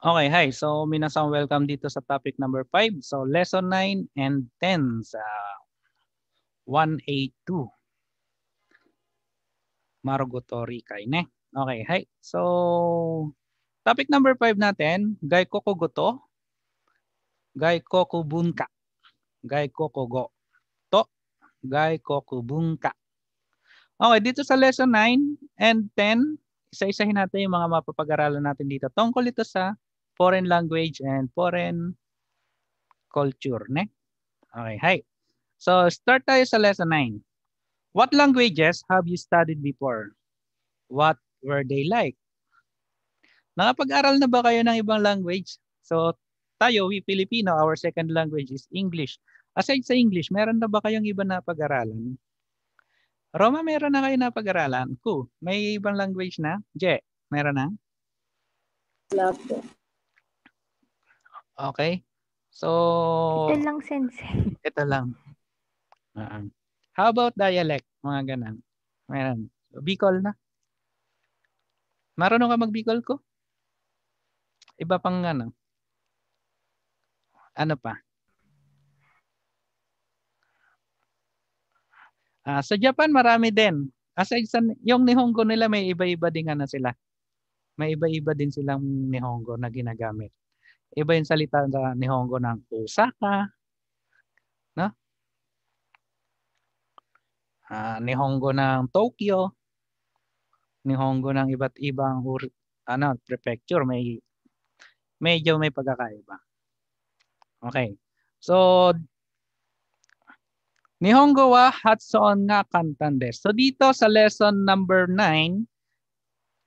Okay, hi. So, minasang welcome dito sa topic number 5. So, lesson 9 and 10 sa uh, 1A2. Marugotori kaine. Okay, hi. So, topic number 5 natin, koko goto, koko bunka, koko go, to, koko bunka. Okay, dito sa lesson 9 and 10, isa-isahin natin yung mga mapapag-aralan natin dito tungkol ito sa foreign language and foreign culture. Ne? Okay, hi. So start tayo sa lesson 9. What languages have you studied before? What were they like? Nakapag-aral na ba kayo ng ibang language? So tayo, we Filipino, our second language is English. Aside sa English, meron na ba kayong iba na pag-aralan? Roma, meron na kayo na pag-aralan? Ku, may ibang language na? Je, meron na? Wala Okay? So, ito lang, sensei. Ito lang. Uh-huh. How about dialect? Mga ganun. Meron. Bicol na. Marunong ka mag-Bicol ko? Iba pang ano? Ano pa? Uh, sa Japan marami din. As sa yung Nihongo nila may iba-iba din ano sila. May iba-iba din silang Nihongo na ginagamit. Iba yung salita sa Nihongo ng Osaka. No? Uh, ah, Nihongo ng Tokyo. Nihongo ng iba't ibang ano, prefecture. May, medyo may pagkakaiba. Okay. So, Nihongo wa Hatsuon nga kantan des. So dito sa lesson number 9,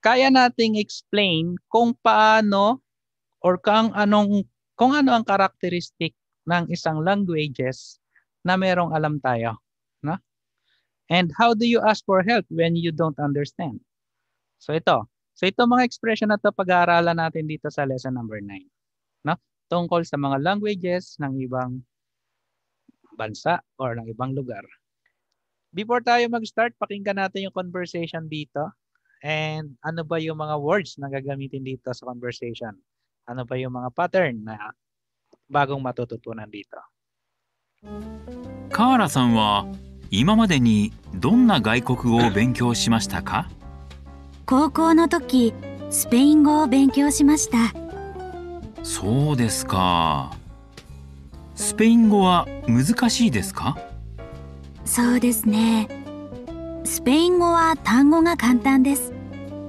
kaya nating explain kung paano or kung anong kung ano ang characteristic ng isang languages na merong alam tayo, no? And how do you ask for help when you don't understand? So ito, so ito mga expression na to pag-aaralan natin dito sa lesson number 9, no? Tungkol sa mga languages ng ibang bansa or ng ibang lugar. Before tayo mag-start, pakinggan natin yung conversation dito and ano ba yung mga words na gagamitin dito sa conversation. Ano ba yung mga pattern na bagong matututunan dito? カーラさんは今までにどんな外国語を勉強しましたか高校の時スペイン語を勉強しましたそうですかスペイン語は難しいですかそうですねスペイン語は単語が簡単です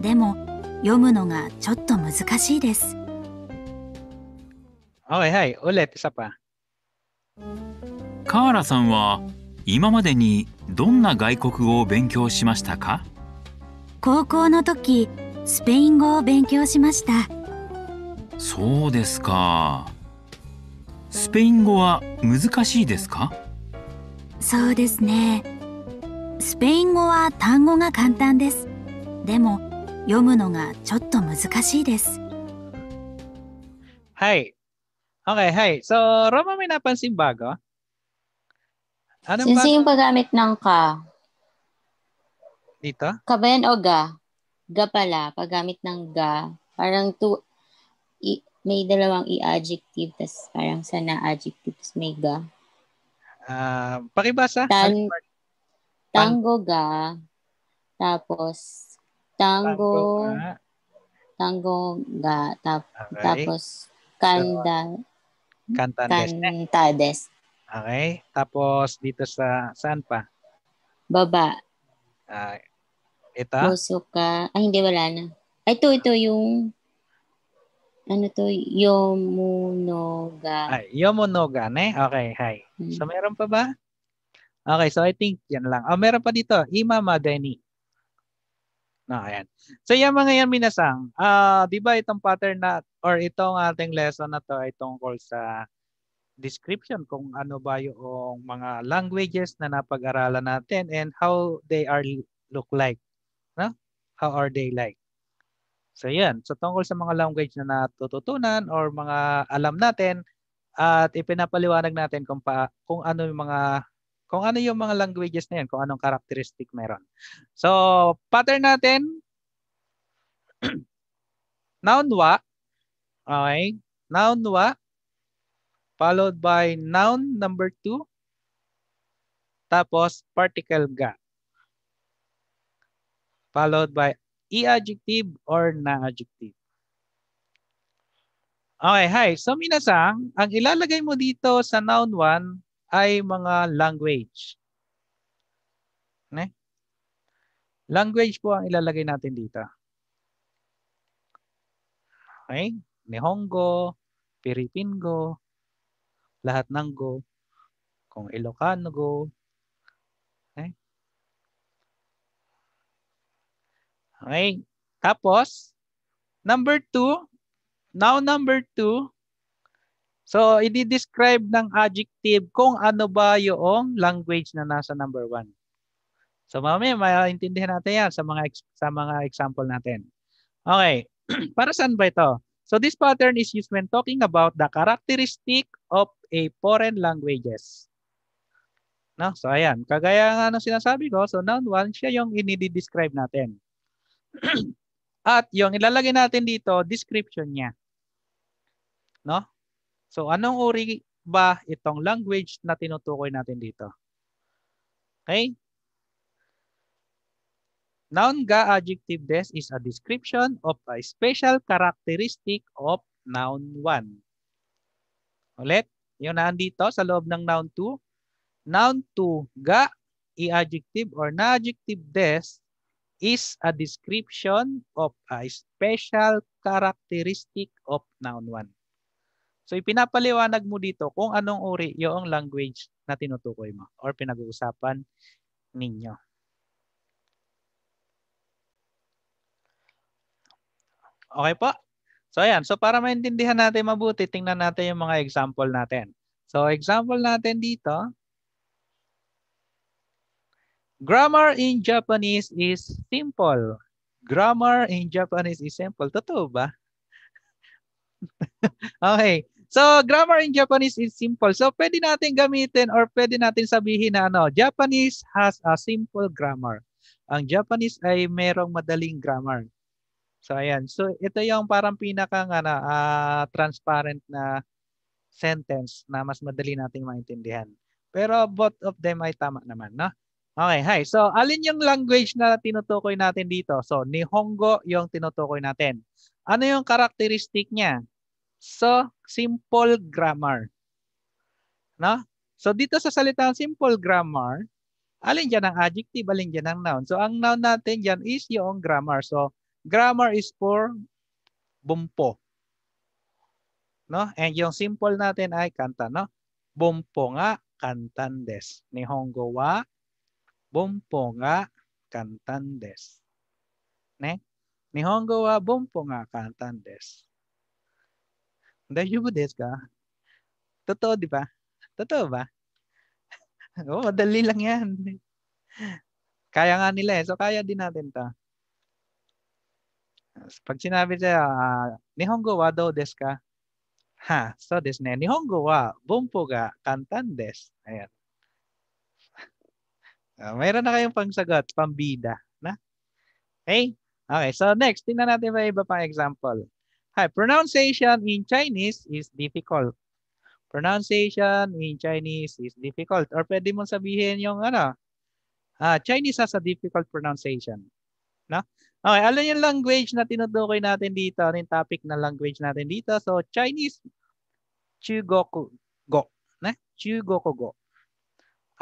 でも読むのがちょっと難しいですはいはい、ulit isa pa. カーラさんは今までにどんな外国語を勉強しましたか高校の時スペイン語を勉強しましたそうですかスペイン語は難しいですかそうですねスペイン語は単語が簡単ですでも読むのがちょっと難しいですはい Okay, hi. So, Roma, may napansin bago? Ano Since yung paggamit ng ka. Dito? Ka ba yan o ga? Ga pala. Paggamit ng ga. Parang to, i, may dalawang i-adjective, tas parang sana adjective, tas may ga. Uh, pakibasa. Tan, ano tango ga. Tapos, tango. Tango ga. tango ga tap, okay. Tapos, kanda. So, Cantades. Cantades. Okay. Tapos dito sa saan pa? Baba. Ah, ito? Puso ka. Ay, hindi wala na. Ay, ito, ito yung ano to? Yomunoga. Ay, Yomunoga, ne? Okay, hi. Hmm. So, meron pa ba? Okay, so I think yan lang. Oh, meron pa dito. Imama Deni. No, ah, ayan. So yung mga yan minasang, uh, di ba itong pattern na or itong ating lesson na to ay tungkol sa description kung ano ba yung mga languages na napag-aralan natin and how they are look like. No? How are they like? So yan. So tungkol sa mga language na natututunan or mga alam natin at ipinapaliwanag natin kung, pa, kung ano yung mga kung ano yung mga languages na yan, kung anong characteristic meron. So, pattern natin, noun wa, okay, noun wa, followed by noun number two, tapos particle ga, followed by e-adjective or na-adjective. Okay, hi. So minasang, ang ilalagay mo dito sa noun 1 ay mga language. Ne? Language po ang ilalagay natin dito. Okay? Nihongo, Filipino, lahat ng go, kung Ilocano go. Okay? Okay. Tapos, number two, now number two, So, i-describe ng adjective kung ano ba yung language na nasa number one. So, mamaya maintindihan natin yan sa mga, sa mga example natin. Okay, para saan ba ito? So, this pattern is used when talking about the characteristic of a foreign languages. No? So, ayan. Kagaya nga ng sinasabi ko, so noun 1, siya yung inidi-describe natin. At yung ilalagay natin dito, description niya. No? So anong uri ba itong language na tinutukoy natin dito? Okay? Noun ga adjective des is a description of a special characteristic of noun 1. Ulit, na andito sa loob ng noun 2. Noun 2 ga i-adjective or na-adjective des is a description of a special characteristic of noun 1. So ipinapaliwanag mo dito kung anong uri yung language na tinutukoy mo or pinag-uusapan ninyo. Okay po? So ayan, so para maintindihan natin mabuti, tingnan natin yung mga example natin. So example natin dito, grammar in Japanese is simple. Grammar in Japanese is simple. Totoo ba? okay. So, grammar in Japanese is simple. So, pwede natin gamitin or pwede natin sabihin na ano, Japanese has a simple grammar. Ang Japanese ay merong madaling grammar. So, ayan. So, ito yung parang pinaka nga ano, uh, transparent na sentence na mas madali nating maintindihan. Pero both of them ay tama naman, no? Okay, hi. So, alin yung language na tinutukoy natin dito? So, Nihongo yung tinutukoy natin. Ano yung characteristic niya? So, simple grammar. No? So, dito sa salitang simple grammar, alin dyan ang adjective, alin dyan ang noun. So, ang noun natin dyan is yung grammar. So, grammar is for bumpo. No? And yung simple natin ay kanta. No? Bumpo nga kantandes. Ni Hongo wa bumpo nga des. Ne? Ni Hongo wa bumpo nga des. Daishu ka, Totoo, di ba? Totoo ba? Oo, oh, madali lang yan. Kaya nga nila eh. So, kaya din natin to. Pag sinabi siya, uh, ah, Nihongo wa dou desu ka? Ha, so desu ne. Nihongo wa bunpo ga kantan des. Ayan. Uh, mayroon na kayong pangsagot, pambida. Na? Okay? Okay, so next, tingnan natin pa iba pang example. Hi, pronunciation in Chinese is difficult. Pronunciation in Chinese is difficult. Or pwede mong sabihin yung ano, ah, Chinese has a difficult pronunciation. No? Okay, alam yung language na tinutukoy natin dito, ano yung topic na language natin dito. So, Chinese, Chugoku, go. Na? Chugoku, go.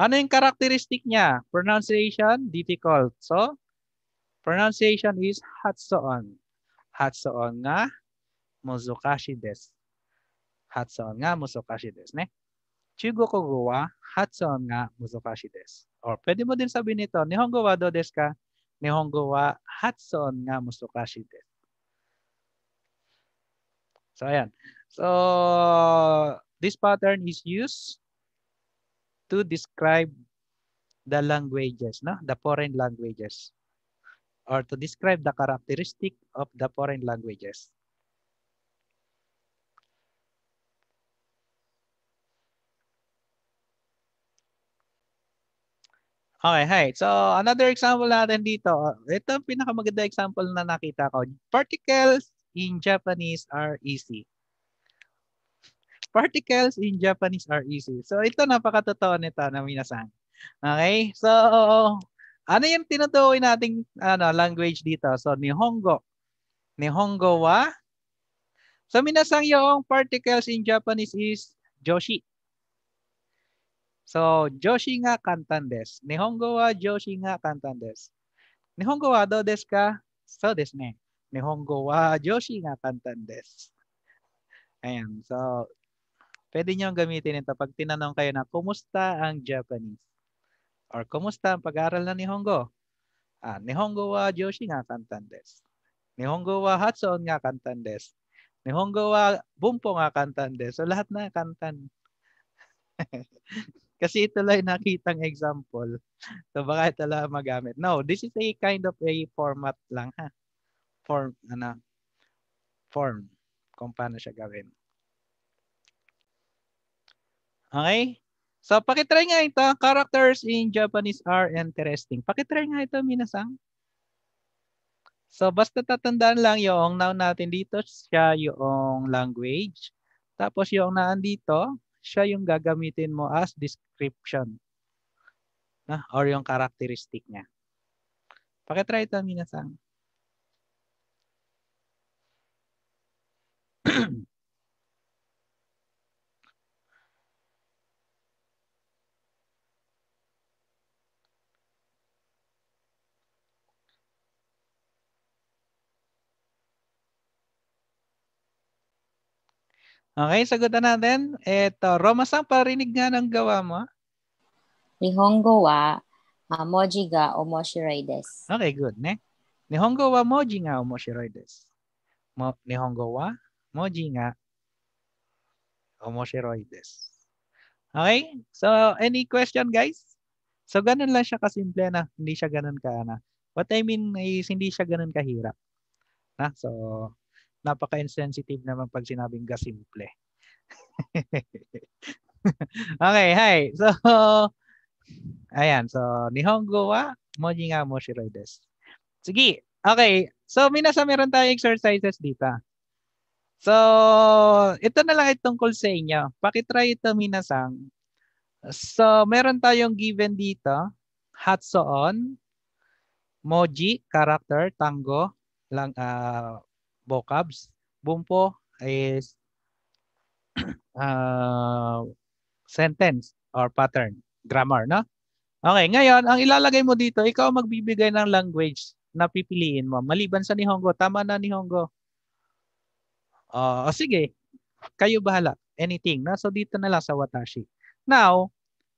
Ano yung characteristic niya? Pronunciation, difficult. So, pronunciation is hatsoon. Hatsoon nga, muzukashi desu. desu, desu. go wa Or pwede mo din sabihin ito, Nihongo wa do desu ka? Nihongo wa hatson nga musukashii desu. So, ayan. So, this pattern is used to describe the languages, no? the foreign languages, or to describe the characteristic of the foreign languages. Okay, hi. So, another example natin dito. Ito ang pinakamaganda example na nakita ko. Particles in Japanese are easy. Particles in Japanese are easy. So, ito napakatotoo nito na minasan. Okay? So, ano yung tinutukoy nating ano, language dito? So, Nihongo. Nihongo wa. So, minasang yung particles in Japanese is Joshi. So, Joshi Joshi kantan kantan desu Nihongo Nihongo wa wa ka? So, desu ne. Nihongo wa Joshi kantan Ayan. So, pwede nyo gamitin ito pag tinanong kayo na kumusta ang Japanese? Or kumusta ang pag-aaral ng Nihongo? Ah, Nihongo wa Joshi nga kantan des. Nihongo wa Hatsuon nga kantan des. Nihongo wa Bumpo nga kantan des. So, lahat na kantan. Kasi ito lang nakitang example. So baka ito lang magamit. No, this is a kind of a format lang ha. Form, ano, form. Kung paano siya gawin. Okay? So, pakitry nga ito. Characters in Japanese are interesting. Pakitry nga ito, minasang. So, basta tatandaan lang yung noun natin dito, siya yung language. Tapos yung naan dito, siya yung gagamitin mo as description na, or yung characteristic niya. Pakitry ito, minasang. Okay, sagutan natin. Ito, Roma, saan parinig nga ng gawa mo? Nihongo wa uh, ah, moji ga omoshirai desu. Okay, good. Ne? Nihongo wa moji ga omoshirai desu. Mo, nihongo wa moji ga omoshirai desu. Okay? So, any question, guys? So, ganun lang siya kasimple na. Hindi siya ganun ka na. What I mean is, hindi siya ganun kahirap. Na? So, napaka-insensitive naman pag sinabing gasimple. okay, hi. So, ayan. So, Nihongo wa moji nga moshiroi Sige. Okay. So, minasa meron tayong exercises dito. So, ito na lang itungkol sa inyo. Pakitry ito, minasang. So, meron tayong given dito. Hatso on, moji, character, tango, lang, uh, vocabs. Bumpo is uh, sentence or pattern, grammar, no? Okay, ngayon, ang ilalagay mo dito, ikaw magbibigay ng language na pipiliin mo. Maliban sa Nihongo, tama na Nihongo. Uh, sige, kayo bahala. Anything. No? So dito na lang sa Watashi. Now,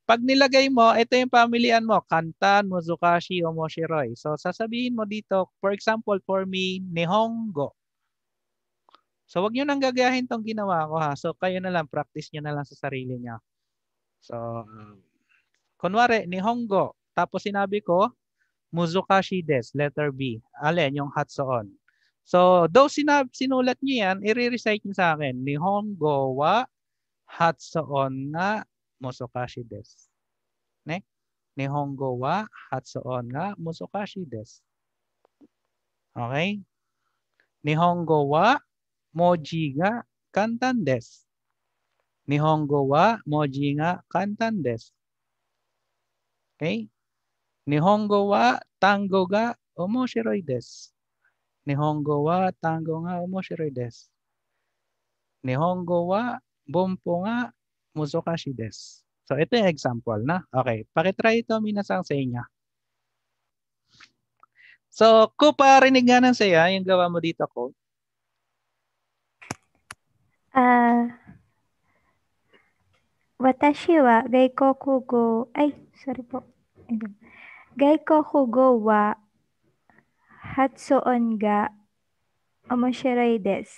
pag nilagay mo, ito yung pamilihan mo, Kantan, Muzukashi, o Moshiroi. So sasabihin mo dito, for example, for me, Nihongo. So wag niyo nang gagayahin tong ginawa ko ha. So kayo na lang practice niyo na lang sa sarili niyo. So um, kunwari ni Hongo, tapos sinabi ko Muzukashi des, letter B. Alin yung hatsuon. So daw sinab sinulat niyo yan, i-recite niyo sa akin. Ni Hongo wa hatsuon na Muzukashi des. Ne? Ni Hongo wa hatsuon na Muzukashi des. Okay? Ni Hongo wa moji ga kantan desu. Nihongo wa moji ga kantan desu. Okay? Nihongo wa tango ga omoshiroi desu. Nihongo wa tango ga omoshiroi desu. Nihongo wa bunpo ga muzukashi desu. So, ito yung example na. Okay, pakitry ito minasang sa inyo. So, kuparinig nga ng saya, yung gawa mo dito, coach. Ah, watashi wa gaikoku go, ay, sorry po. Gaikoku go wa hatsuon ga omoshirai desu.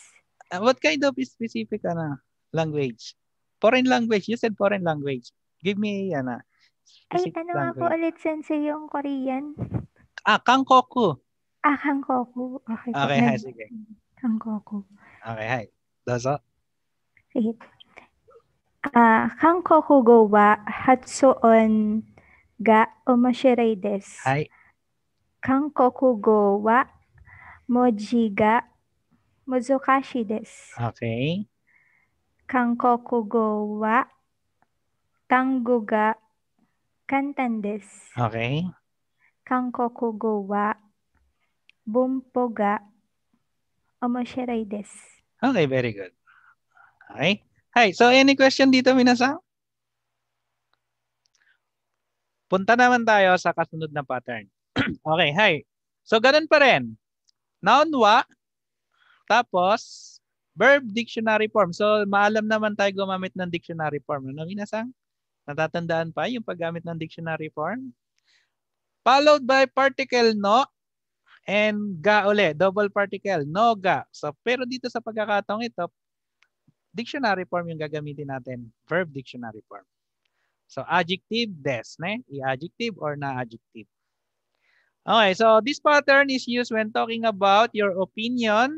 Ah, what kind of specific ano, language? Foreign language. You said foreign language. Give me ana. Ay, ano nga po ulit sensei yung Korean? Ah, kangkoku. Ah, kangkoku. Okay, Okay, hi, sige. Kangkoku. Okay, hi. Dozo. あ韓国語は発音が面白いです。はい、韓国語は文字が難しいです。Okay. 韓国語は単語が簡単です。Okay. 韓国語は文法が面白いです。Okay, very good. Okay? Hi, so any question dito minasang? Punta naman tayo sa kasunod na pattern. okay, hi. So ganun pa rin. Noun wa, tapos verb dictionary form. So maalam naman tayo gumamit ng dictionary form. Ano minasang? Natatandaan pa yung paggamit ng dictionary form? Followed by particle no and ga uli. Double particle, no ga. So pero dito sa pagkakataong ito, dictionary form yung gagamitin natin. Verb dictionary form. So adjective, des, ne? I-adjective or na-adjective. Okay, so this pattern is used when talking about your opinion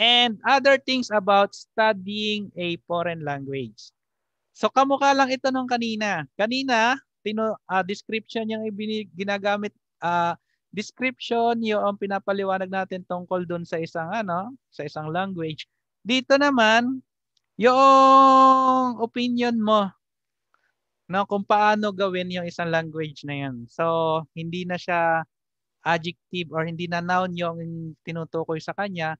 and other things about studying a foreign language. So kamukha lang ito nung kanina. Kanina, tino, uh, ah, description yung ginagamit, uh, description yung pinapaliwanag natin tungkol dun sa isang ano, sa isang language. Dito naman, yung opinion mo no kung paano gawin yung isang language na yan. So, hindi na siya adjective or hindi na noun yung tinutukoy sa kanya.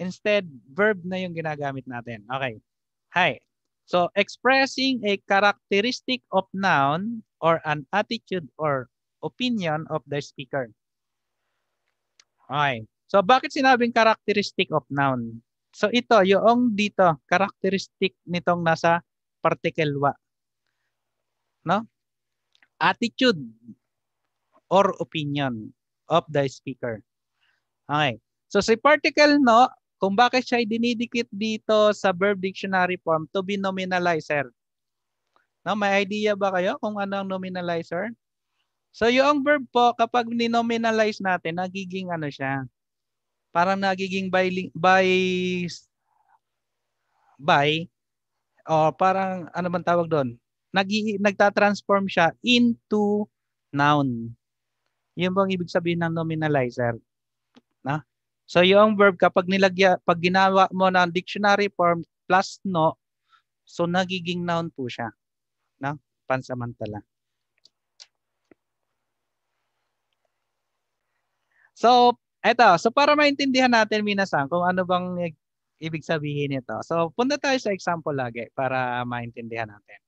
Instead, verb na yung ginagamit natin. Okay. Hi. So, expressing a characteristic of noun or an attitude or opinion of the speaker. Okay. So, bakit sinabing characteristic of noun? So ito, yung dito, characteristic nitong nasa particle No? Attitude or opinion of the speaker. Okay. So si particle no, kung bakit siya dinidikit dito sa verb dictionary form to be nominalizer. No, may idea ba kayo kung ano ang nominalizer? So yung verb po, kapag ninominalize natin, nagiging ano siya? parang nagiging by by by oh, or parang ano man tawag doon nag nagta-transform siya into noun yun bang ibig sabihin ng nominalizer na so yung verb kapag nilagya pag ginawa mo ng dictionary form plus no so nagiging noun po siya na pansamantala So, ito, so para maintindihan natin minasang kung ano bang ibig sabihin nito. So punta tayo sa example lagi para maintindihan natin.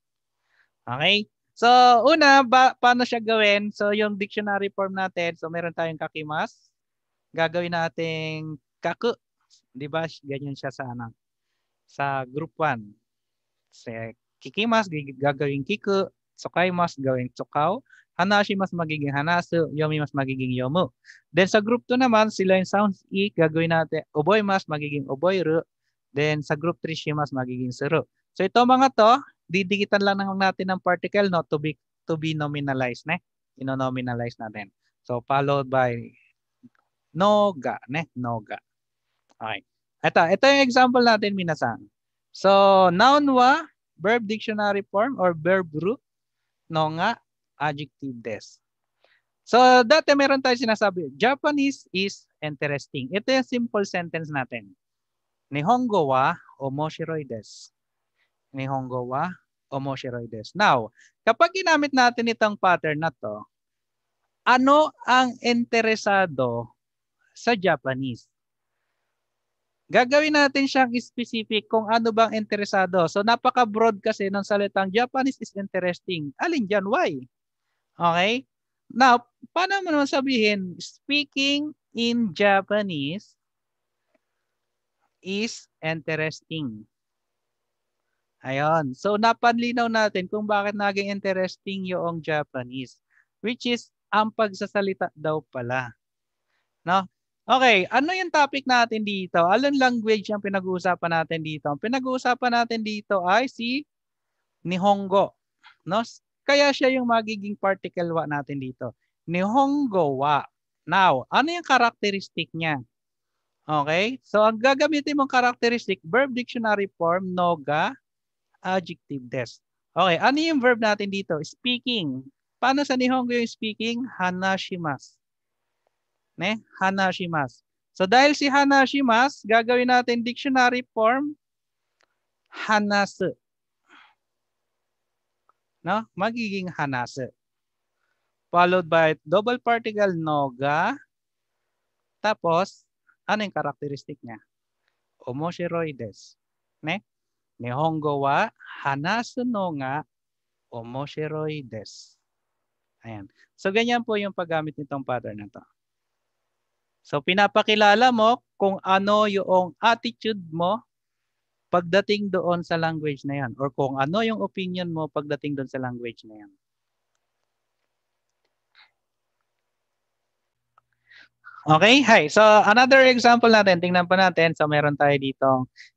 Okay? So una, ba, paano siya gawin? So yung dictionary form natin, so meron tayong kakimas. Gagawin natin kaku. 'Di ba? Ganyan siya sa ano? Sa group 1. Sa kikimas, gagawin kiku. Tsukaimas, gawin tsukaw. Hanashi mas magiging Hanasu, Yomi mas magiging Yomu. Then sa group 2 naman, sila yung sounds E, gagawin natin Oboy mas magiging Oboyru. Then sa group 3, she mas magiging Suru. So ito mga to, didikitan lang natin ng particle no, to be, to be nominalized. Ne? Inonominalize natin. So followed by Noga. Ne? Noga. Okay. Ito, ito yung example natin minasang. So noun wa, verb dictionary form or verb root. No nga, adjective test. So dati meron tayo sinasabi, Japanese is interesting. Ito yung simple sentence natin. Nihongo wa omoshiroi desu. Nihongo wa omoshiroi desu. Now, kapag ginamit natin itong pattern na to, ano ang interesado sa Japanese? Gagawin natin siyang specific kung ano bang interesado. So napaka-broad kasi ng salitang Japanese is interesting. Alin dyan? Why? Okay? Now, paano mo naman sabihin, speaking in Japanese is interesting. Ayon. So, napanlinaw natin kung bakit naging interesting yung Japanese. Which is, ang pagsasalita daw pala. No? Okay, ano yung topic natin dito? Anong language ang pinag-uusapan natin dito? Ang pinag-uusapan natin dito ay si Nihongo. No? Kaya siya yung magiging particle wa natin dito. Ni Hongo wa. Now, ano yung characteristic niya? Okay? So, ang gagamitin mong characteristic, verb dictionary form, noga, adjective des. Okay, ano yung verb natin dito? Speaking. Paano sa Nihongo yung speaking? Hanashimas. Ne? Hanashimas. So, dahil si hanashimas, gagawin natin dictionary form, hanasu no? magiging hanase. Followed by double particle noga. Tapos, ano yung karakteristik niya? Omosheroides. Ne? Nihongo wa hanasu no nga omosheroides. Ayan. So ganyan po yung paggamit nitong pattern na to. So pinapakilala mo kung ano yung attitude mo pagdating doon sa language na yan or kung ano yung opinion mo pagdating doon sa language na yan. Okay, hi. So another example natin, tingnan pa natin. So meron tayo dito,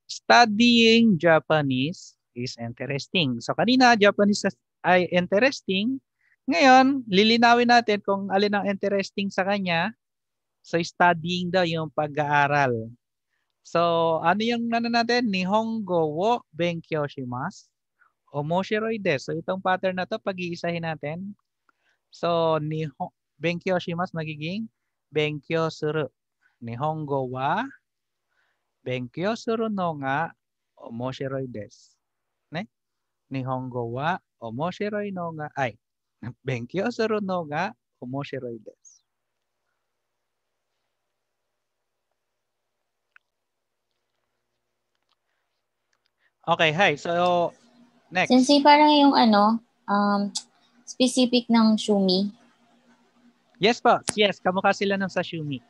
studying Japanese is interesting. So kanina, Japanese ay interesting. Ngayon, lilinawin natin kung alin ang interesting sa kanya. So studying daw yung pag-aaral. So, ano yung ano natin? Nihongo wo benkyo shimasu. Omoshiroi desu. So, itong pattern na to, pag-iisahin natin. So, nihon, benkyo shimasu magiging benkyo suru. Nihongo wa benkyo suru no ga omoshiroi desu. Ne? Nihongo wa omoshiroi no ga, ay, benkyo suru no ga omoshiroi desu. Okay, hi. So, next. Sensei, parang yung ano, um, specific ng Shumi. Yes po. Yes, kamukha sila ng Sashumi.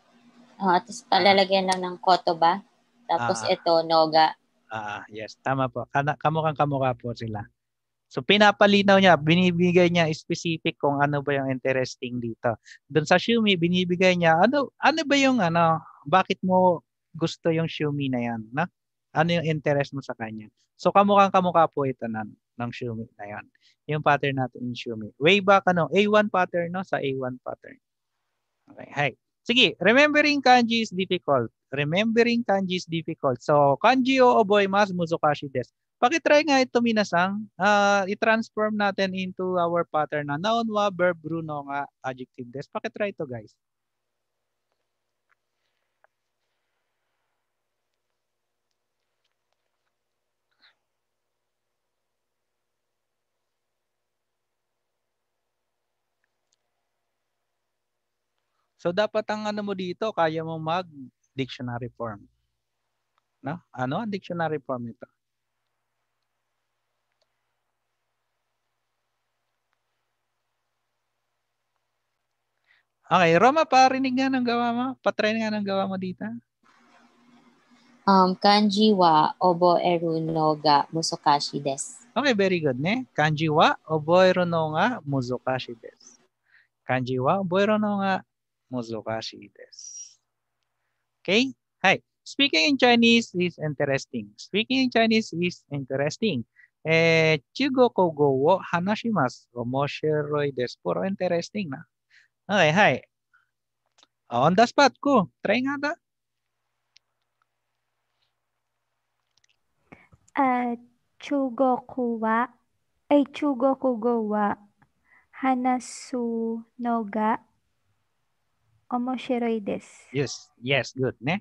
Oh, ah, tapos palalagyan lang ng koto ba? Tapos ah, ito, noga. Ah, yes. Tama po. Kamukhang kamukha po sila. So pinapalinaw niya, binibigay niya specific kung ano ba yung interesting dito. Doon sa Shumi, binibigay niya ano ano ba yung ano, bakit mo gusto yung Shumi na yan, no? ano yung interest mo sa kanya. So kamukhang kamukha po ito na, ng Shumi na yun. Yung pattern natin in Shumi. Way back ano, A1 pattern no? Sa A1 pattern. Okay, hi. Sige, remembering kanji is difficult. Remembering kanji is difficult. So, kanji o oboy mas musukashi des. Pakitry nga ito minasang. Uh, i-transform natin into our pattern na noun wa, verb, bruno nga, adjective des. Pakitry ito guys. So dapat ang ano mo dito, kaya mo mag dictionary form. No? Ano ang dictionary form ito? Okay, Roma, parinig nga ng gawa mo. Patry nga ng gawa mo dito. Um, kanji wa obo eru no ga musukashi desu. Okay, very good. Ne? Kanji wa obo eru no ga musukashi desu. Kanji wa obo eru no ga Muzukashi desu. Okay? Hi. Speaking in Chinese is interesting. Speaking in Chinese is interesting. えー、中国語を話します。面白いです。Puro eh, interesting な。はいはい。On the spot, ko. Try nga da. Uh, 中国は、え、中国語は話すのが Omoshiroides. Yes, yes, good, ne?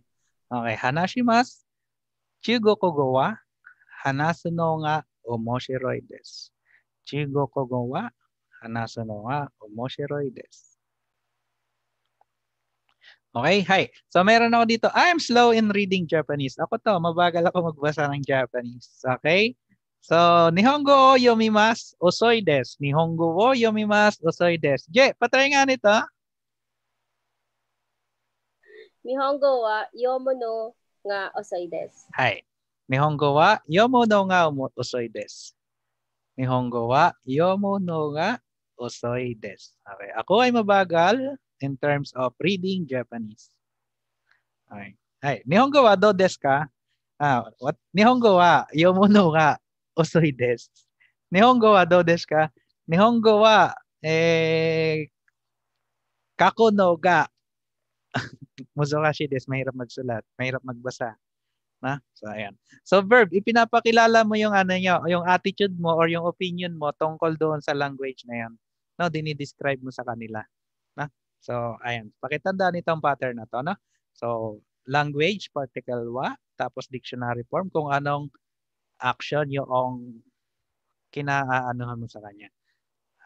Okay, hanashimasu. Chugoku go wa hanasu no ga omoshiroides. Chugoku go wa hanasu no ga omoshiroides. Okay, hi. So meron ako dito, I'm slow in reading Japanese. Ako to, mabagal ako magbasa ng Japanese. Okay? So, Nihongo o yomimasu, osoy des. Nihongo o yomimasu, osoy des. Je, patry nga nito. 日本語は読むのが遅いです。はい。日本語は読むのが遅いです。日本語は読むのが遅いです。in terms of reading Japanese. はい。日本語はどうですかあ日本語は読むのが遅いです。日本語はどうですか日本語は、えー、過去のが Muzokashi des, mahirap magsulat, mahirap magbasa. Na? So, ayan. So, verb, ipinapakilala mo yung ano nyo, yung attitude mo or yung opinion mo tungkol doon sa language na yan. No, dinidescribe mo sa kanila. Na? So, ayan. Pakitandaan itong pattern na to, no? So, language, particle wa, tapos dictionary form, kung anong action yung kinaaanohan mo sa kanya.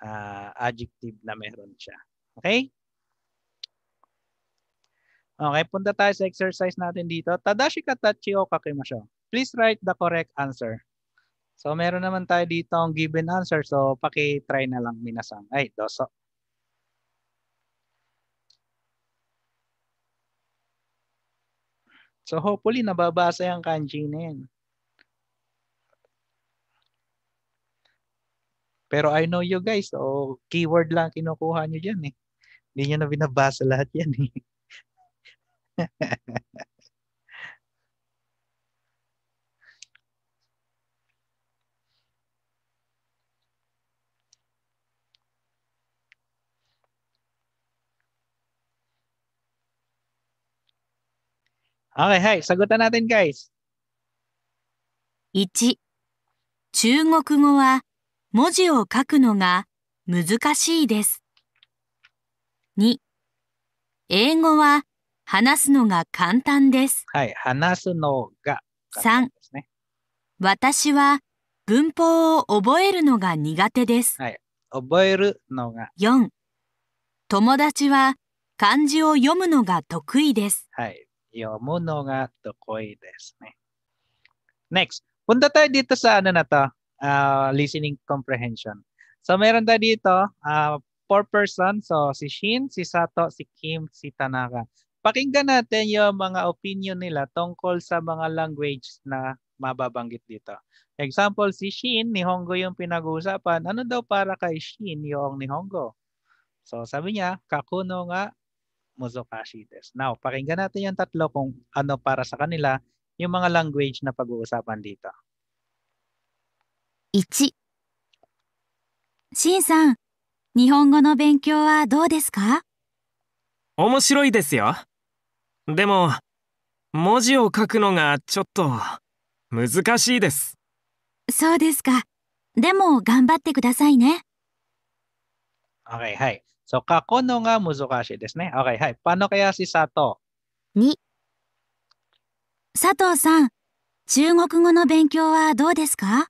Uh, adjective na meron siya. Okay? Okay, punta tayo sa exercise natin dito. Tadashi katachi o kakimasho. Please write the correct answer. So meron naman tayo dito ang given answer. So paki-try na lang minasang. Ay, doso. So hopefully nababasa yung kanji na yan. Pero I know you guys, so keyword lang kinukuha nyo dyan eh. Hindi nyo na binabasa lahat yan eh. Okay, hey, sagutan natin guys. 1. 中国語は文字を書くのが難しいです。2. 英語は話すのが簡単です。はい、話すのが簡単ですね。3、私は文法を覚えるのが苦手です。はい、覚えるのが。4、友達は漢字を読むのが得意です。はい、読むのが得意ですね。Next, punta tayo dito sa ano na to, uh, listening comprehension. So meron tayo dito, uh, four person. So si Shin, si Sato, si Kim, si Tanaka. Pakinggan natin yung mga opinion nila tungkol sa mga language na mababanggit dito. Example, si Shin, ni Hongo yung pinag-uusapan. Ano daw para kay Shin yung ni Hongo? So sabi niya, kakuno nga Muzokashi desu. Now, pakinggan natin yung tatlo kung ano para sa kanila yung mga language na pag-uusapan dito. 1. yo. でも文字を書くのがちょっと難しいですそうですかでも頑張ってくださいねはいはい。そ i So, k が k o n o nga muzukashi d e 2. 佐藤さん、中国語の勉強はどうですか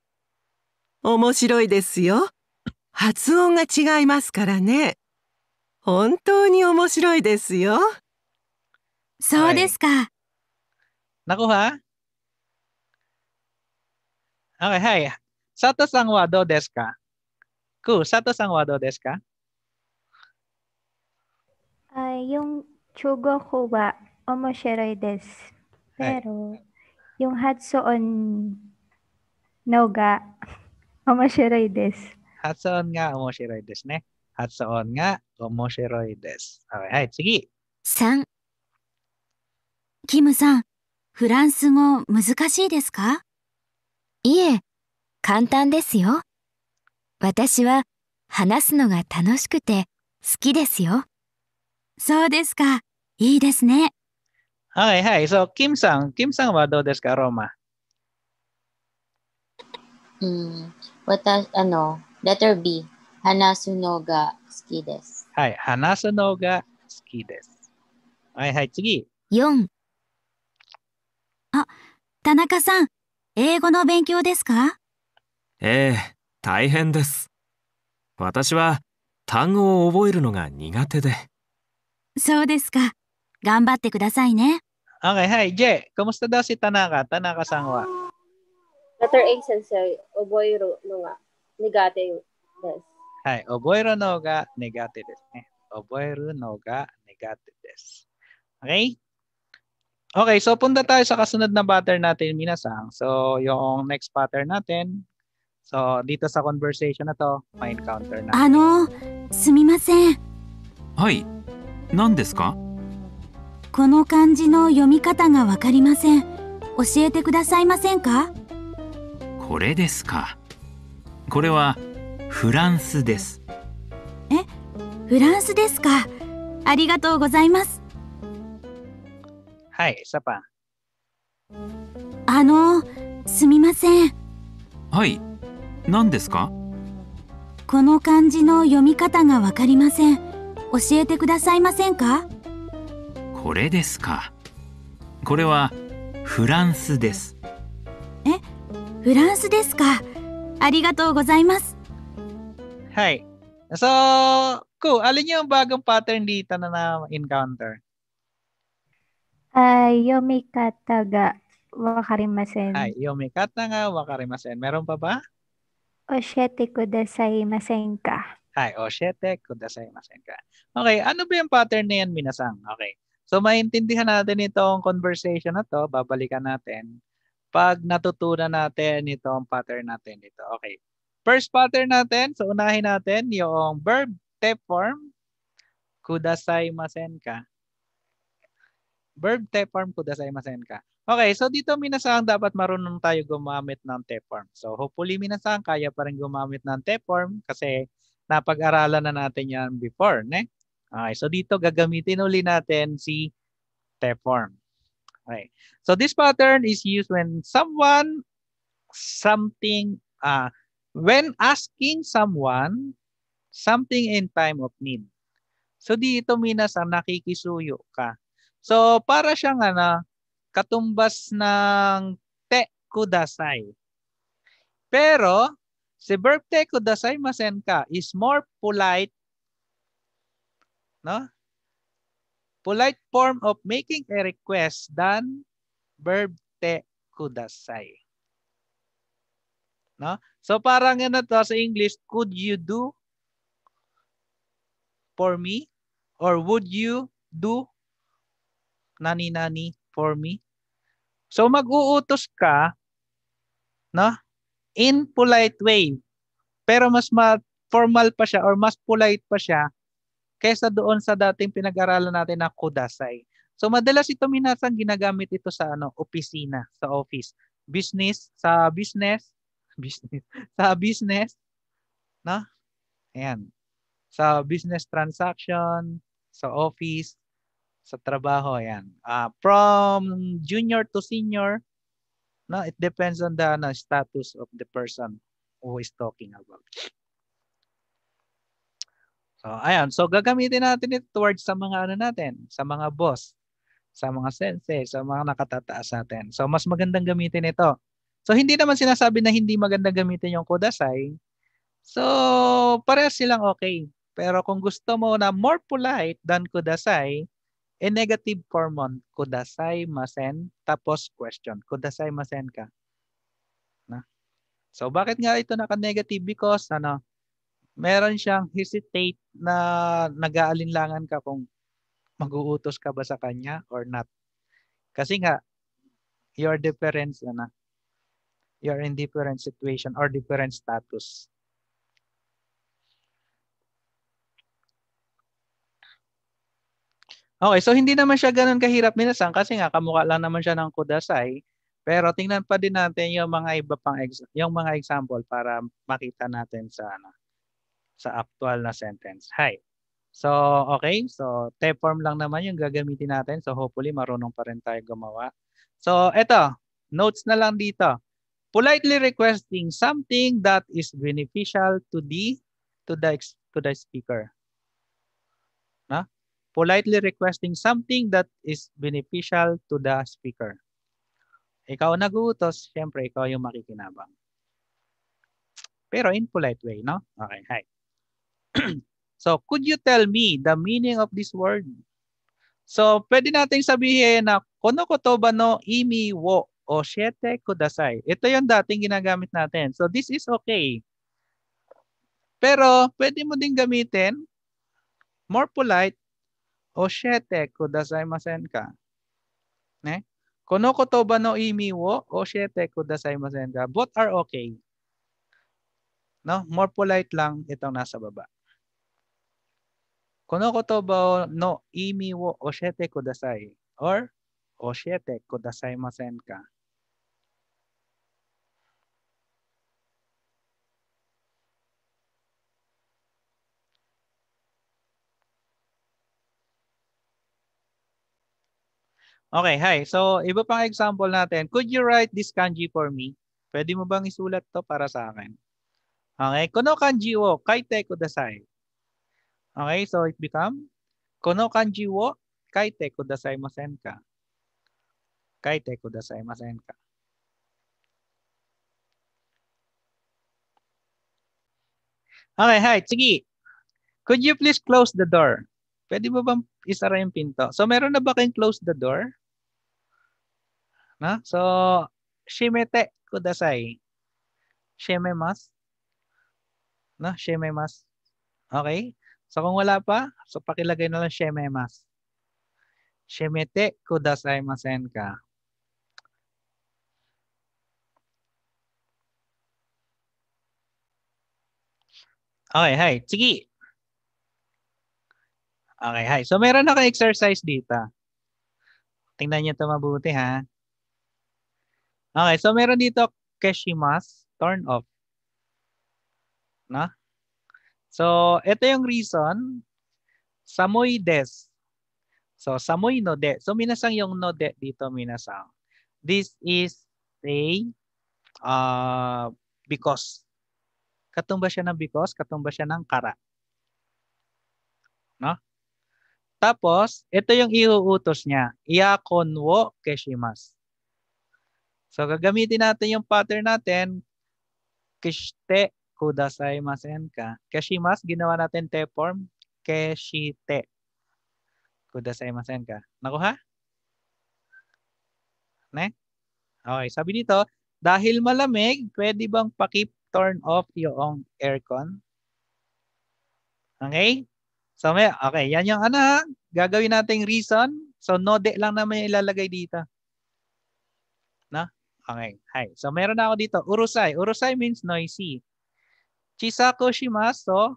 面白いですよ。発音が違いますからね。本当に面白いですよ。そうですか。はい、nakuha? Okay, hi. Sato san wa desu ka? Ku, Sato san wa desu ka? Uh, yung chugo ko wa omoshiroi desu. Pero, yung hatsu on no ga omoshiroi desu. Hatsu on ga omoshiroi desu ne. Hatsu on ga omoshiroi desu. Okay, hai, Sige. 3. キムさん、フランス語難しいですかいえ、簡単ですよ。私は話すのが楽しくて好きですよ。そうですか。いいですね。はいはい。そう、キムさん、キムさんはどうですか、ローマ。うん、私、あの、letter B、話すのが好きです。はい、話すのが好きです。はいはい、次。4、あ、田中さん、英語の勉強ですかええ、大変です。私は単語を覚えるのが苦手で。そうですか。頑張ってくださいね。はいはい、ジェイ、どうしてだし、田中、田中さんは。ラト覚えるのが苦手です。はい、覚えるのが苦手ですね。覚えるのが苦手です。はい。Okay, so p u n d a tayo sa kasunod na pattern natin, m i n a s a n So, yung next pattern natin. So, dito sa conversation na to, m i y encounter na. あの、すみません。はい。何ですかこの漢字の読み方がわかりません。教えてくださいませんかこれですか。これはフランスです。えフランスですか。ありがとうございます。はい、サパン。あの、すみません。はい、何ですかこの漢字の読み方がわかりません。教えてくださいませんかこれですか。これはフランスです。え、フランスですか。ありがとうございます。はい。So, cool. Alin yung bagong pattern dito na na-encounter? Ay, yomikata ga wakarimasen. Ay, yomikata nga wakarimasen. Meron pa ba? Oshete kudasai masenka. ka. Ay, oshete kudasai masenka. Okay, ano ba yung pattern na yan, Minasang? Okay. So, maintindihan natin itong conversation na to. Babalikan natin. Pag natutunan natin itong pattern natin dito. Okay. First pattern natin, so unahin natin yung verb te form. Kudasai masenka. ka. Verb te form kudasaimasen ka. Okay, so dito minasang dapat marunong tayo gumamit ng te form. So hopefully minasang kaya pa rin gumamit ng te form kasi napag-aralan na natin yan before. Ne? Okay, so dito gagamitin uli natin si te form. Okay. So this pattern is used when someone, something, uh, when asking someone something in time of need. So dito minas nakikisuyo ka So, para siya nga ano, na katumbas ng te kudasai. Pero, si verb te kudasai masenka is more polite no? Polite form of making a request than verb te kudasai. No? So parang ano to sa English, could you do for me? Or would you do nani-nani for me. So mag-uutos ka no? in polite way. Pero mas ma- formal pa siya or mas polite pa siya kaysa doon sa dating pinag-aralan natin na kudasay. So madalas ito minasang ginagamit ito sa ano, opisina, sa office, business, sa business, business, sa business, no? Ayan. Sa business transaction, sa office, sa trabaho yan. Uh, ah, from junior to senior, no, it depends on the ano, status of the person who is talking about. So, ayan. So, gagamitin natin ito towards sa mga ano natin, sa mga boss, sa mga sensei, sa mga nakatataas natin. So, mas magandang gamitin ito. So, hindi naman sinasabi na hindi maganda gamitin yung kudasay. So, parehas silang okay. Pero kung gusto mo na more polite than kudasay, E negative form on kudasai masen tapos question. Kudasai masen ka. Na? So bakit nga ito naka-negative? Because ano, meron siyang hesitate na nag-aalinlangan ka kung mag-uutos ka ba sa kanya or not. Kasi nga, your difference, ano, your in different situation or different status. Okay, so hindi naman siya ganun kahirap minasang kasi nga kamukha lang naman siya ng kudasay. Pero tingnan pa din natin yung mga iba pang ex- yung mga example para makita natin sa ano, sa actual na sentence. Hi. So, okay. So, type form lang naman yung gagamitin natin. So, hopefully marunong pa rin tayo gumawa. So, eto, notes na lang dito. Politely requesting something that is beneficial to the to the to the speaker. Na? politely requesting something that is beneficial to the speaker. Ikaw nag-uutos, syempre ikaw yung makikinabang. Pero in polite way, no? Okay, hi. so, could you tell me the meaning of this word? So, pwede nating sabihin na kono koto ba no imi wo o siete kudasai. Ito yung dating ginagamit natin. So, this is okay. Pero, pwede mo ding gamitin more polite お教えてくださいませんかね。この言葉の意味を教えてくださいませんか Both are okay. No? More polite lang itong nasa baba. この言葉の意味を教えてください。or 教えてくださいませんか Okay, hi. So, iba pang example natin. Could you write this kanji for me? Pwede mo bang isulat to para sa akin? Okay, kono kanji wo kaite kudasai. Okay, so it become kono kanji wo kaite kudasai masen ka. Kaite kudasai masen ka. Okay, hi. Sige. Could you please close the door? Pwede mo bang isara yung pinto? So meron na ba kayong close the door? No? So, shimete kudasai. Shimemasu. No? Shimemasu. Okay? So, kung wala pa, so pakilagay na lang shimemasu. Shimete kudasai masen ka. Okay, hi. Sige. Okay, hi. So meron na ka exercise dito. Tingnan niyo 'to mabuti ha. Okay, so meron dito keshimas, turn off. Na? So, ito yung reason. Samoy des. So, samoy no de. So, minasang yung no de dito minasang. This is a uh, because. Katumba siya ng because, katumba siya ng kara. No? Tapos, ito yung iuutos niya. Iakonwo keshimas. So gagamitin natin yung pattern natin. Kishite kudasai masen ka. Keshimas, ginawa natin te form. Keshite kudasai masen ka. Nakuha? Ne? Okay, sabi dito, dahil malamig, pwede bang pakip turn off yung aircon? Okay? So may, okay, yan yung ano, gagawin nating reason. So no de lang na yung ilalagay dito. Okay. Hi. So meron na ako dito. Urusai. Urusai means noisy. Chisaku shimasu.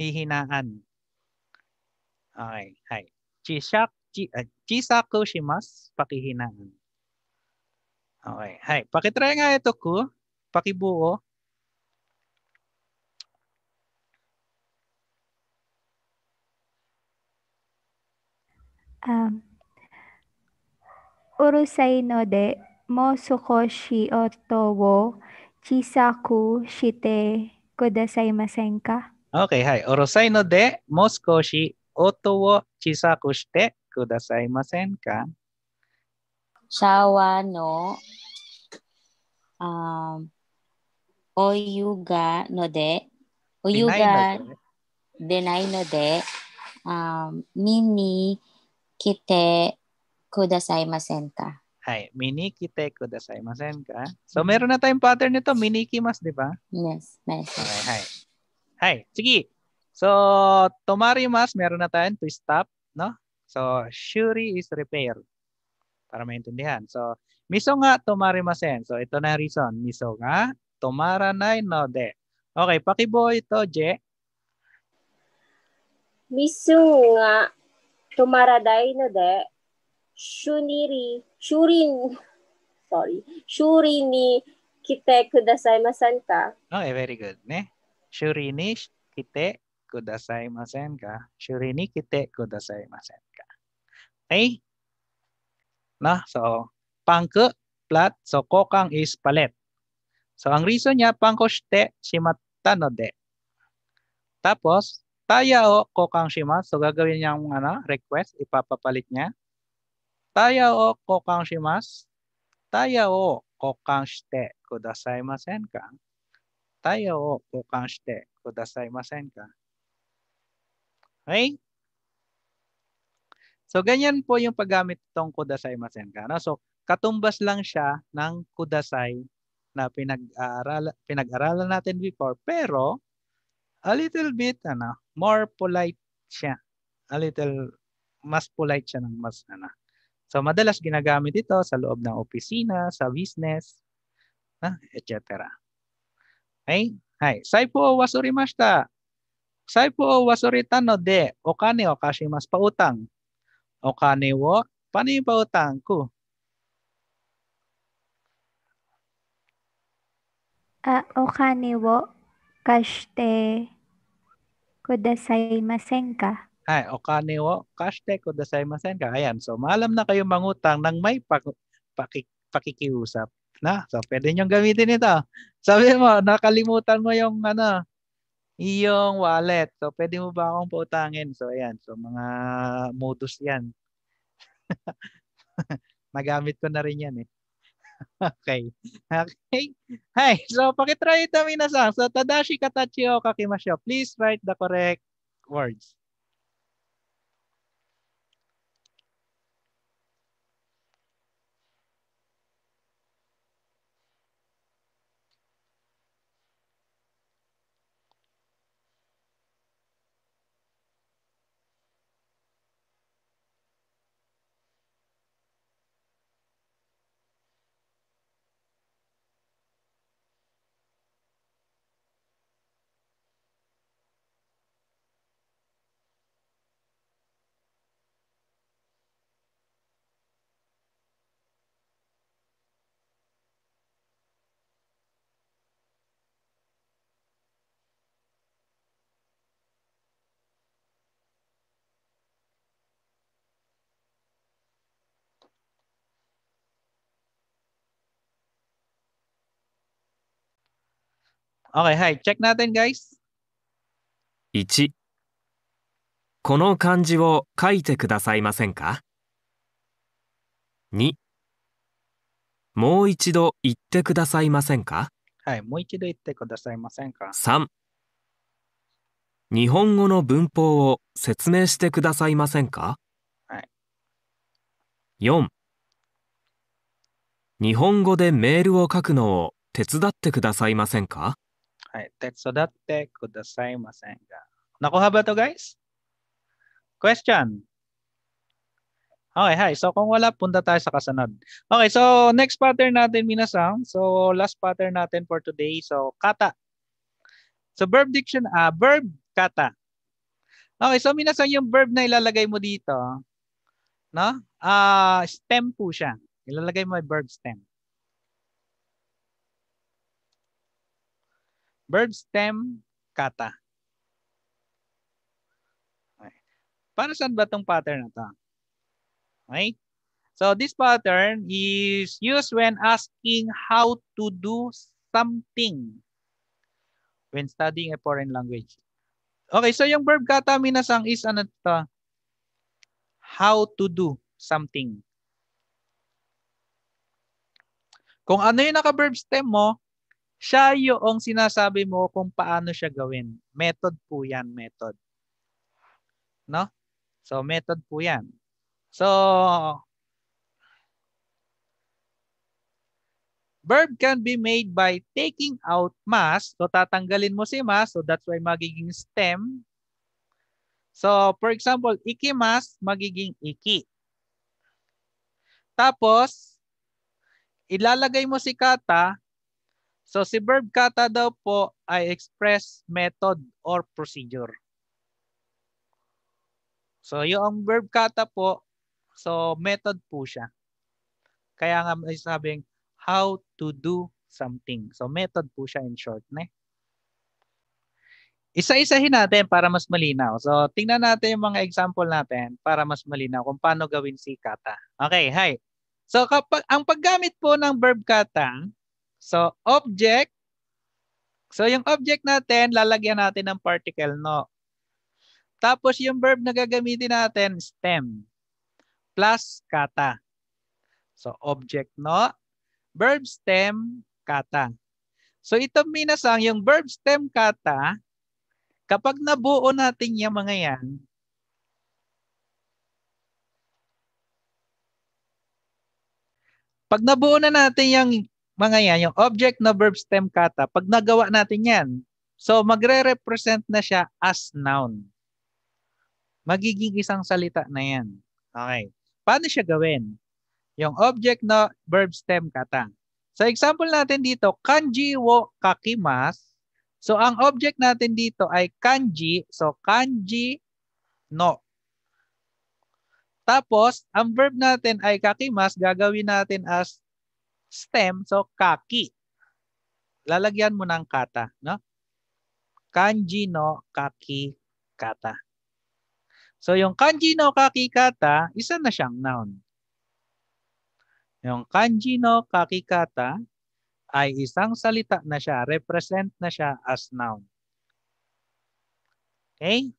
Hihinaan. Okay. Hi. Chisak, chi, uh, eh, chisaku shimasu. Pakihinaan. Okay. Hi. Pakitry nga ito ko. Pakibuo. Um, urusai no de Mosukoshi Oto wo Chisaku shite kudasai masen ka? Okay, hi. Orosai no de mosukoshi oto wo chisaku shite kudasai masen ka? Shawa no um, oyuga no de oyuga denai no de um, mini kite kudasai masen ka? Hi, miniki te kudasaimasen ka. So, mm-hmm. meron na tayong pattern nito. Miniki mas, di ba? Yes. Nice. Okay, hi. Hi. Sige. So, tomari mas, meron na tayong to stop, no? So, shuri is repair. Para maintindihan. So, miso nga tomari masen. So, ito na reason. Miso nga tomara nai no de. Okay, pakiboy ito, Je. Miso nga tomara dai no de shuniri Shuri, sorry, Shuri ni kite kudasaimasen masen ka? Okay, oh, very good. Ne? Shuri ni kite kudasaimasen ka? Shuri ni kite kudasaimasen ka? Okay? No? So, pangke, plat, so kokang is palit. So, ang reason niya, pangko shite, shimata no de. Tapos, taya o kokang shima. So, gagawin niyang ano, request, ipapapalit niya shite shite kudasai kudasai masen masen ka? ka? Okay? So, ganyan po yung paggamit itong kudasai masen ka. No? So, katumbas lang siya ng kudasai na pinag-aaralan pinag, -aral, pinag natin before. Pero, a little bit, ano, more polite siya. A little, mas polite siya ng mas, ano, So madalas ginagamit ito sa loob ng opisina, sa business, etc. Okay? Hai, saipo o sorimashita. Saipo o sorita de okane o kashimasu pautang. Okane wo pani pautang ko. Uh, okane wo kashite kudasai masen ka? ay, o kane wo, kashite kudasayimasen ka. Ayan, so malam na kayo mangutang nang may pak- paki, pakikiusap na. So pwede niyo gamitin ito. Sabi mo, nakalimutan mo yung ano, iyong wallet. So pwede mo ba akong pautangin? So ayan, so mga modus 'yan. Nagamit ko na rin 'yan eh. okay. Okay. Hi. So, pakitry ito minasang. So, tadashi katachi o kakimasyo. Please write the correct words. Okay, hey, check natin guys. 1この漢字を書いてくださいませんか2もう一度言ってくださいませんかはい、もう一度言ってくださいませんか3日本語の文法を説明してくださいませんかはい4日本語でメールを書くのを手伝ってくださいませんかはい。テクストだってくださいませんが。Nakuha ba to guys? Question? Okay, hi. So kung wala, punta tayo sa kasanod. Okay, so next pattern natin, minasang. So last pattern natin for today. So kata. So verb diction, ah, verb kata. Okay, so minasang yung verb na ilalagay mo dito, no? Ah, uh, stem po siya. Ilalagay mo yung verb stem. Verb stem, kata. Okay. Para saan ba itong pattern na to? Okay? So this pattern is used when asking how to do something when studying a foreign language. Okay, so yung verb kata minasang is ano to? How to do something. Kung ano yung naka-verb stem mo, siya yung sinasabi mo kung paano siya gawin. Method po yan, method. No? So, method po yan. So, verb can be made by taking out mass. So, tatanggalin mo si mass. So, that's why magiging stem. So, for example, ikimas, magiging iki. Tapos, ilalagay mo si kata So si verb kata daw po ay express method or procedure. So yung verb kata po, so method po siya. Kaya nga may sabing how to do something. So method po siya in short. Ne? Isa-isahin natin para mas malinaw. So tingnan natin yung mga example natin para mas malinaw kung paano gawin si kata. Okay, hi. So kapag ang paggamit po ng verb kata So, object. So, yung object natin, lalagyan natin ng particle no. Tapos, yung verb na gagamitin natin, stem. Plus, kata. So, object no. Verb stem, kata. So, ito minasang, yung verb stem, kata, kapag nabuo natin yung mga yan, pag nabuo na natin yung mga yan, yung object na verb stem kata, pag nagawa natin yan, so magre-represent na siya as noun. Magiging isang salita na yan. Okay. Paano siya gawin? Yung object na verb stem kata. Sa example natin dito, kanji wo kakimas. So ang object natin dito ay kanji. So kanji no. Tapos, ang verb natin ay kakimas, gagawin natin as stem, so kaki. Lalagyan mo ng kata, no? Kanji no kaki kata. So yung kanji no kaki kata, isa na siyang noun. Yung kanji no kaki kata ay isang salita na siya, represent na siya as noun. Okay?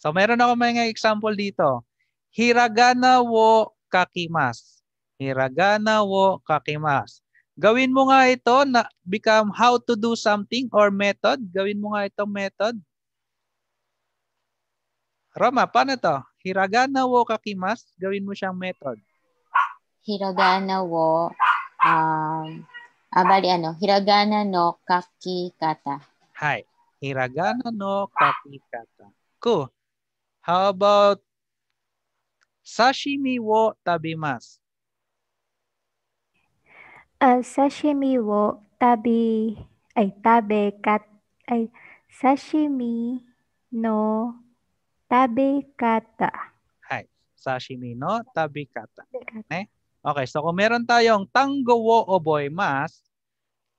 So meron ako mga example dito. Hiragana wo kakimas. Hiragana wo kakimas. Gawin mo nga ito na become how to do something or method. Gawin mo nga itong method. Roma, paano to? Hiragana wo kakimas. Gawin mo siyang method. Hiragana wo um, abali ah, ano, hiragana no kakikata. Hi. Hiragana no kakikata. Cool. How about sashimi wo tabimas? Uh, sashimi wo tabi ay tabe kat ay sashimi no tabe kata. Hi. Sashimi no tabe kata. Ne? Eh, okay, so kung meron tayong tango wo oboy mas,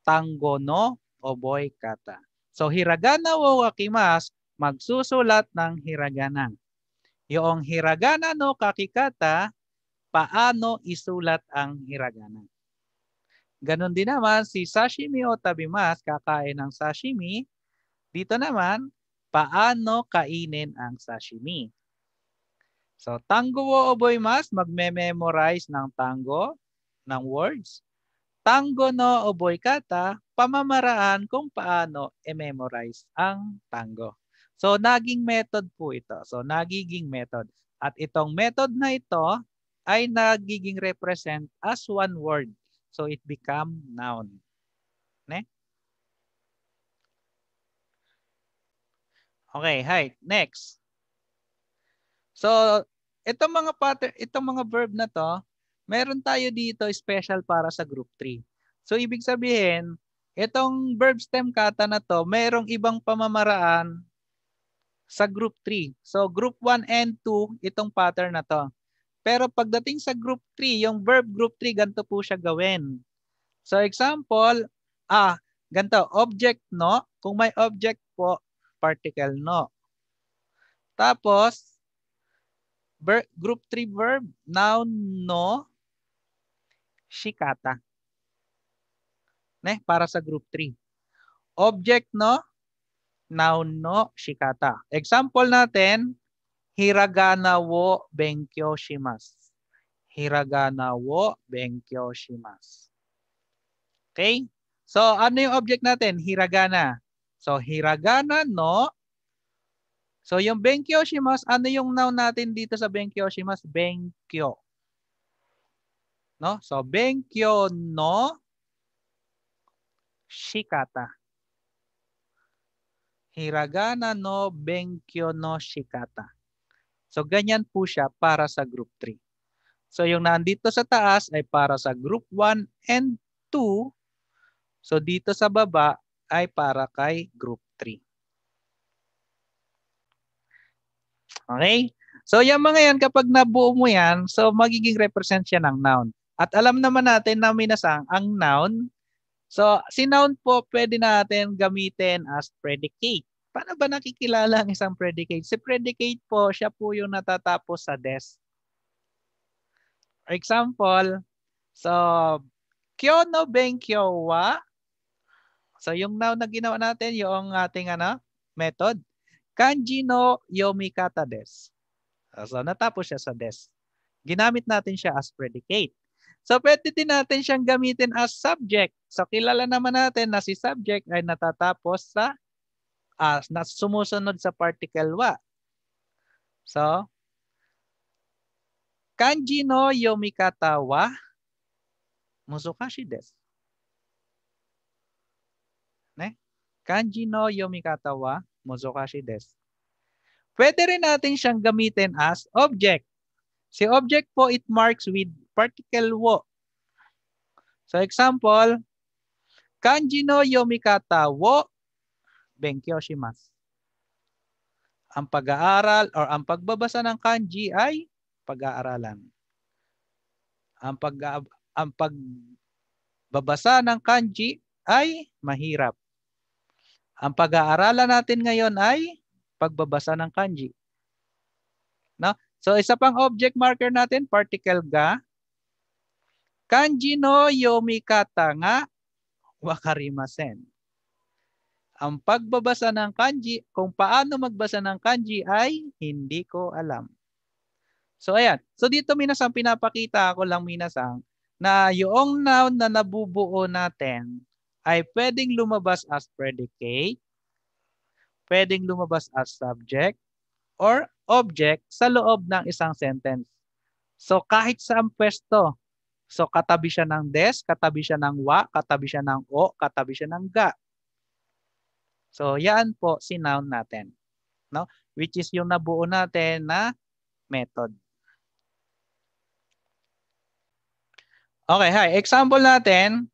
tango no oboy kata. So hiragana wo wakimas, magsusulat ng hiragana. Yung hiragana no kakikata, paano isulat ang hiragana? Ganon din naman, si sashimi o tabimas, kakain ng sashimi. Dito naman, paano kainin ang sashimi? So, tango o oboy mas, magme-memorize ng tango, ng words. Tango no oboy kata, pamamaraan kung paano e-memorize ang tango. So, naging method po ito. So, nagiging method. At itong method na ito ay nagiging represent as one word So it become noun. Ne? Okay, hi. Next. So itong mga pattern, itong mga verb na to, meron tayo dito special para sa group 3. So ibig sabihin, itong verb stem kata na to, merong ibang pamamaraan sa group 3. So group 1 and 2, itong pattern na to. Pero pagdating sa group 3, yung verb group 3, ganito po siya gawin. So example, ah, ganito, object no. Kung may object po, particle no. Tapos, ver- group 3 verb, noun no, shikata. Ne, para sa group 3. Object no, noun no, shikata. Example natin, Hiragana wo benkyo shimasu. Hiragana wo benkyo shimasu. Okay? So, ano yung object natin? Hiragana. So, hiragana no. So, yung benkyo shimasu, ano yung noun natin dito sa benkyo shimasu? Benkyo. No? So, benkyo no shikata. Hiragana no benkyo no shikata. So ganyan po siya para sa group 3. So yung nandito sa taas ay para sa group 1 and 2. So dito sa baba ay para kay group 3. Okay? So yung mga yan, kapag nabuo mo yan, so magiging represent siya ng noun. At alam naman natin na minasang ang noun. So si noun po pwede natin gamitin as predicate. Paano ba nakikilala ang isang predicate? Si predicate po, siya po yung natatapos sa des. For example, so, no benkyo wa. So, yung noun na ginawa natin, yung ating ano, method. Kanji no yomikata des. So, natapos siya sa des. Ginamit natin siya as predicate. So pwede din natin siyang gamitin as subject. So kilala naman natin na si subject ay natatapos sa as na sumusunod sa particle wa. So, kanji no yomikata wa musukashi desu. Ne? Kanji no yomikata wa musukashi desu. Pwede rin natin siyang gamitin as object. Si object po, it marks with particle wo. So example, kanji no yomikata wo Benkyo shimasu. Ang pag-aaral or ang pagbabasa ng kanji ay pag-aaralan. Ang pag ang pagbabasa ng kanji ay mahirap. Ang pag-aaralan natin ngayon ay pagbabasa ng kanji. No? So isa pang object marker natin, particle ga. Kanji no yomikata nga wakarimasen. Ang pagbabasa ng kanji, kung paano magbasa ng kanji ay hindi ko alam. So ayan. So dito minasang pinapakita ako lang minasang na yung noun na nabubuo natin ay pwedeng lumabas as predicate, pwedeng lumabas as subject, or object sa loob ng isang sentence. So kahit saan pwesto, so katabi siya ng des, katabi siya ng wa, katabi siya ng o, katabi siya ng ga. So yan po si noun natin. No? Which is yung nabuo natin na method. Okay, hi. Example natin.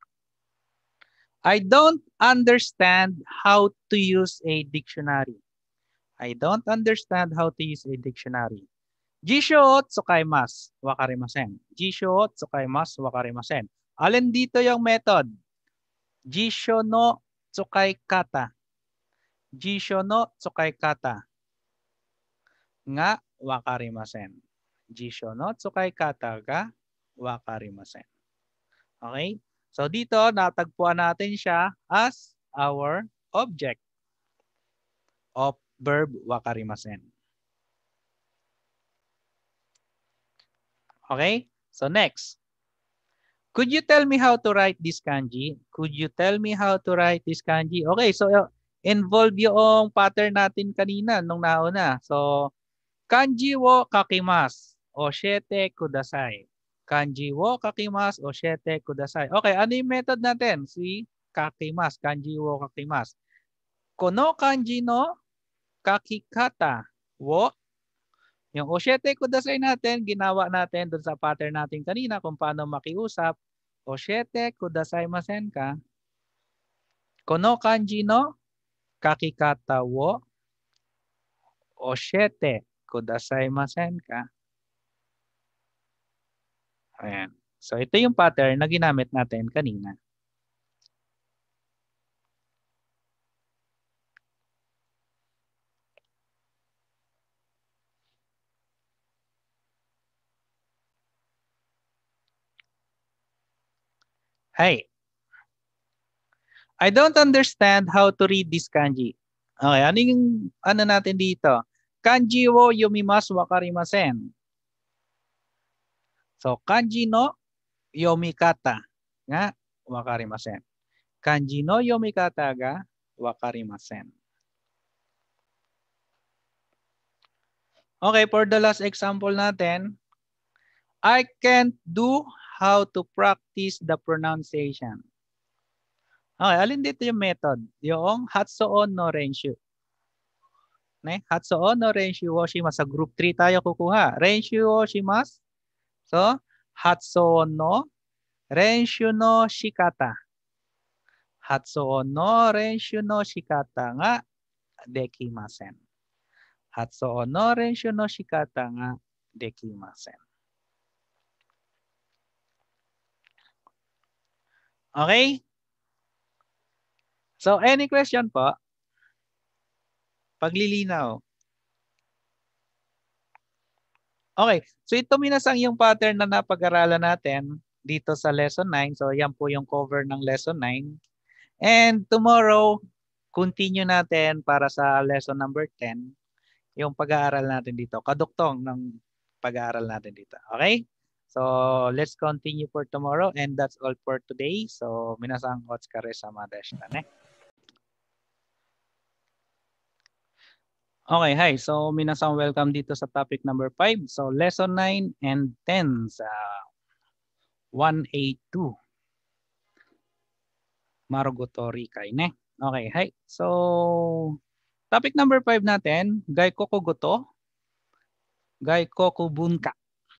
I don't understand how to use a dictionary. I don't understand how to use a dictionary. Jisho tsukaimasu wakarimasen. Jisho tsukaimasu wakarimasen. Alin dito yung method? Jisho no tsukai kata. Jisho no tsukaikata nga wakarimasen. Jisho no tsukaikata ga wakarimasen. Okay? So dito natagpuan natin siya as our object of verb wakarimasen. Okay? So next. Could you tell me how to write this kanji? Could you tell me how to write this kanji? Okay, so involve yung pattern natin kanina nung nauna. So, kanji wo kakimas o shete kudasai. Kanji wo kakimas o shete kudasai. Okay, ano yung method natin? Si kakimas, kanji wo kakimas. Kono kanji no kakikata wo yung oshete kudasai natin, ginawa natin dun sa pattern natin kanina kung paano makiusap. Oshete kudasai masen ka. Kono kanji no kakikatawo wo oshete kudasai ka. Ayan. So ito yung pattern na ginamit natin kanina. Hey, I don't understand how to read this kanji. Okay, ano yung ano natin dito? Kanji wo yomimasu wakarimasen. So, kanji no yomikata nga wakarimasen. Kanji no yomikata ga wakarimasen. Okay, for the last example natin, I can't do how to practice the pronunciation. Okay, alin dito yung method? Yung hatsu on no Renshu. Ne? Hatsu on no Renshu Oshimas. Sa group 3 tayo kukuha. Renshu Oshimas. So, hatsu on no Renshu no Shikata. Hatsu on no Renshu no Shikata nga dekimasen. Hatsu on no Renshu no Shikata nga dekimasen. Okay? So, any question po? Paglilinaw. Okay. So, ito minasang yung pattern na napag-aralan natin dito sa lesson 9. So, yan po yung cover ng lesson 9. And tomorrow, continue natin para sa lesson number 10 yung pag-aaral natin dito. Kaduktong ng pag-aaral natin dito. Okay? So, let's continue for tomorrow and that's all for today. So, minasang otskare sama deshita eh. ne. Okay, hi. So, minasang welcome dito sa topic number 5. So, lesson 9 and 10 sa uh, 1A2. Marugotori kaine. Okay, hi. So, topic number 5 natin, Gaikoku Goto, koko Bunka.